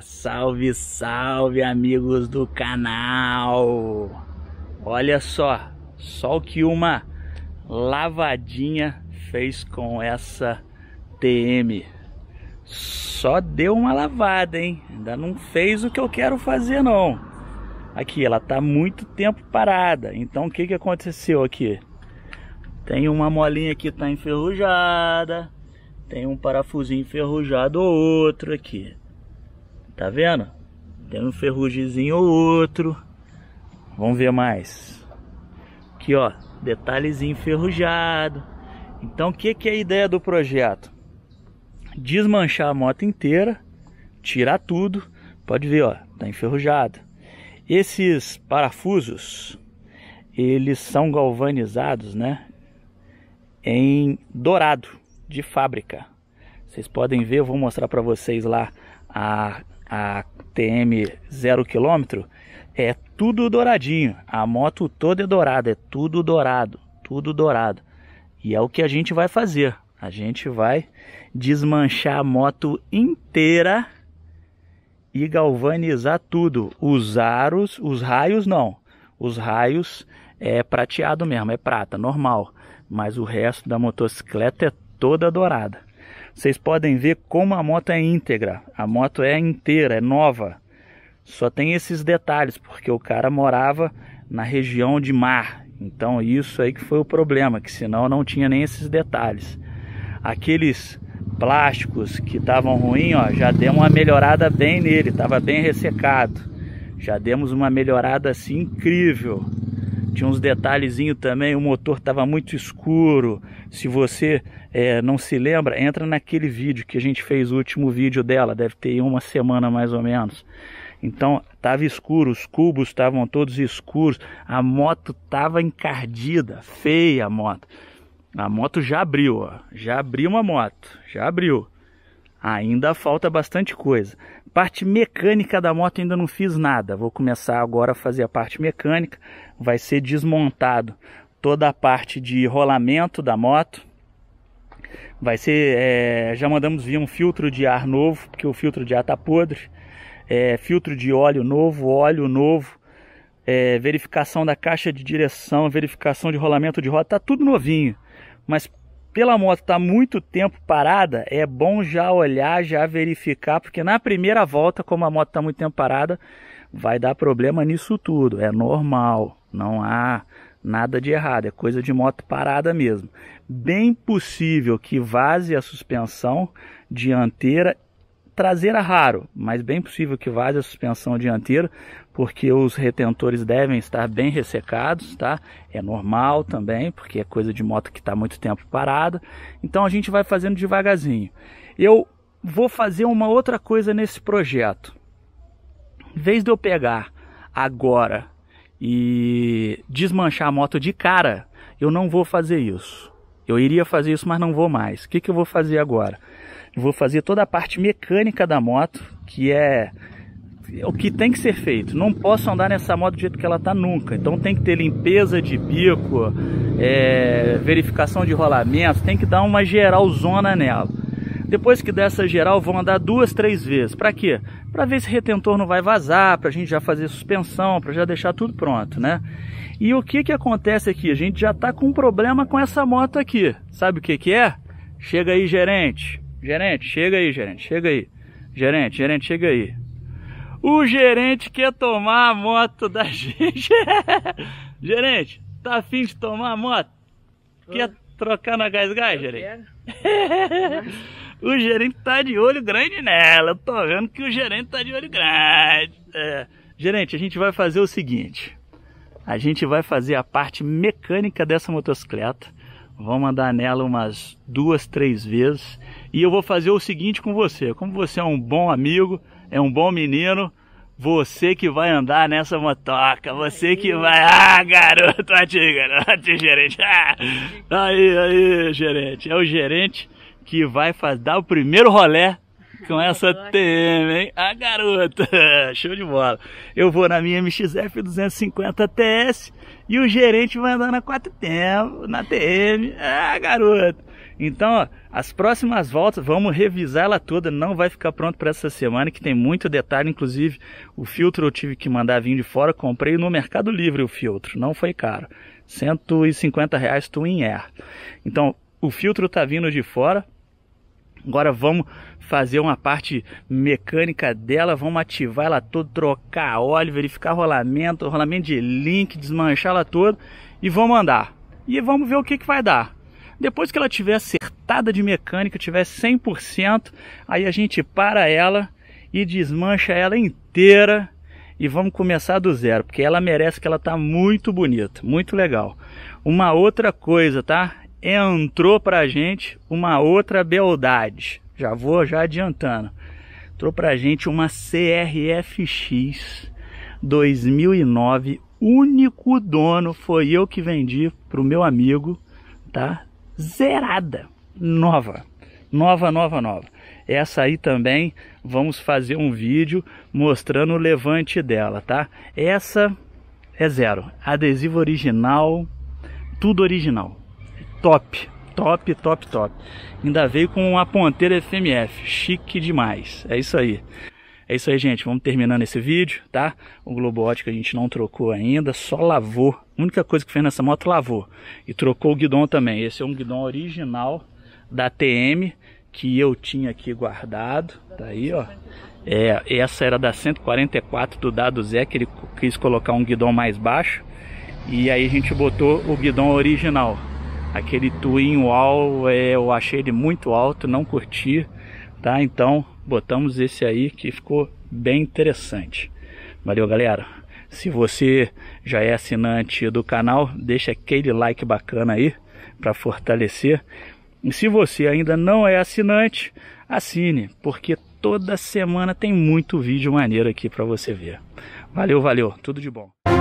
salve, salve amigos do canal! Olha só, só o que uma lavadinha fez com essa TM. Só deu uma lavada, hein? Ainda não fez o que eu quero fazer não. Aqui, ela tá muito tempo parada. Então o que que aconteceu aqui? Tem uma molinha que tá enferrujada, tem um parafusinho enferrujado outro aqui. Tá vendo? Tem um ferrugizinho ou outro. Vamos ver mais. Aqui, ó, detalhezinho enferrujado. Então, o que, que é a ideia do projeto? Desmanchar a moto inteira, tirar tudo. Pode ver, ó, tá enferrujado. Esses parafusos, eles são galvanizados, né? Em dourado, de fábrica. Vocês podem ver, eu vou mostrar para vocês lá a a TM 0 km, é tudo douradinho. A moto toda é dourada, é tudo dourado, tudo dourado. E é o que a gente vai fazer. A gente vai desmanchar a moto inteira e galvanizar tudo. Os aros, os raios não. Os raios é prateado mesmo, é prata, normal. Mas o resto da motocicleta é toda dourada. Vocês podem ver como a moto é íntegra. A moto é inteira, é nova. Só tem esses detalhes, porque o cara morava na região de mar. Então isso aí que foi o problema, que senão não tinha nem esses detalhes. Aqueles plásticos que estavam ruins, ó, já demos uma melhorada bem nele, estava bem ressecado. Já demos uma melhorada assim incrível tinha uns detalhezinhos também, o motor estava muito escuro. Se você é, não se lembra, entra naquele vídeo que a gente fez, o último vídeo dela, deve ter uma semana mais ou menos. Então estava escuro, os cubos estavam todos escuros, a moto estava encardida, feia a moto. A moto já abriu, ó, já abriu uma moto, já abriu. Ainda falta bastante coisa. Parte mecânica da moto ainda não fiz nada. Vou começar agora a fazer a parte mecânica. Vai ser desmontado toda a parte de rolamento da moto. Vai ser, é, já mandamos vir um filtro de ar novo, porque o filtro de ar tá podre. É, filtro de óleo novo, óleo novo. É, verificação da caixa de direção, verificação de rolamento de roda, tá tudo novinho. Mas pela moto estar tá muito tempo parada, é bom já olhar, já verificar, porque na primeira volta, como a moto está muito tempo parada, vai dar problema nisso tudo. É normal, não há nada de errado, é coisa de moto parada mesmo. Bem possível que vaze a suspensão dianteira traseira raro, mas bem possível que vaze a suspensão dianteira, porque os retentores devem estar bem ressecados, tá? É normal também, porque é coisa de moto que está muito tempo parada. Então a gente vai fazendo devagarzinho. Eu vou fazer uma outra coisa nesse projeto. Em vez de eu pegar agora e desmanchar a moto de cara, eu não vou fazer isso. Eu iria fazer isso, mas não vou mais. O que, que eu vou fazer agora? Eu vou fazer toda a parte mecânica da moto, que é o que tem que ser feito. Não posso andar nessa moto do jeito que ela está nunca. Então tem que ter limpeza de bico, é, verificação de rolamento, tem que dar uma geral zona nela. Depois que dessa geral, vão andar duas, três vezes. Para quê? Para ver se retentor não vai vazar, para a gente já fazer suspensão, para já deixar tudo pronto, né? E o que que acontece aqui? A gente já tá com um problema com essa moto aqui. Sabe o que que é? Chega aí, gerente. Gerente, chega aí, gerente, chega aí. Gerente, gerente, chega aí. O gerente quer tomar a moto da gente. gerente, tá afim de tomar a moto? Quer ah. trocar na gás gás, gerente? o gerente tá de olho grande nela. Eu tô vendo que o gerente tá de olho grande. É. Gerente, a gente vai fazer o seguinte. A gente vai fazer a parte mecânica dessa motocicleta. Vamos andar nela umas duas, três vezes. E eu vou fazer o seguinte com você. Como você é um bom amigo, é um bom menino. Você que vai andar nessa motoca, você que vai. Ah, garoto, ati, garoto, gerente. Ah, aí, aí, gerente. É o gerente que vai dar o primeiro rolé com essa TM, hein? ah, garota, show de bola. Eu vou na minha MXF 250 TS e o gerente vai andar na 4 tempo, na TM. Ah, garoto. Então, ó, as próximas voltas, vamos revisar ela toda, não vai ficar pronto para essa semana, que tem muito detalhe, inclusive o filtro eu tive que mandar vir de fora, comprei no Mercado Livre o filtro, não foi caro, 150 reais Twin Air. Então, o filtro tá vindo de fora, Agora vamos fazer uma parte mecânica dela, vamos ativar ela toda, trocar óleo, verificar rolamento, rolamento de link, desmanchar ela toda e vamos andar. E vamos ver o que, que vai dar. Depois que ela tiver acertada de mecânica, tiver 100%, aí a gente para ela e desmancha ela inteira e vamos começar do zero, porque ela merece que ela tá muito bonita, muito legal. Uma outra coisa, tá? Entrou pra gente uma outra beldade. Já vou já adiantando. Entrou pra gente uma CRFX 2009. Único dono foi eu que vendi pro meu amigo, tá? zerada, nova, nova, nova, nova. Essa aí também vamos fazer um vídeo mostrando o levante dela, tá? Essa é zero, adesivo original, tudo original, top, top, top, top. Ainda veio com a ponteira FMF, chique demais, é isso aí. É isso aí, gente. Vamos terminando esse vídeo, tá? O globo ótico a gente não trocou ainda, só lavou. A única coisa que fez nessa moto, lavou. E trocou o guidão também. Esse é um guidão original da TM, que eu tinha aqui guardado. Tá aí, ó. É, essa era da 144 do Dado Zé, que ele quis colocar um guidão mais baixo. E aí a gente botou o guidão original. Aquele twin wall, é, eu achei ele muito alto, não curti, tá? Então botamos esse aí que ficou bem interessante. Valeu, galera. Se você já é assinante do canal, deixa aquele like bacana aí para fortalecer. E se você ainda não é assinante, assine, porque toda semana tem muito vídeo maneiro aqui para você ver. Valeu, valeu. Tudo de bom.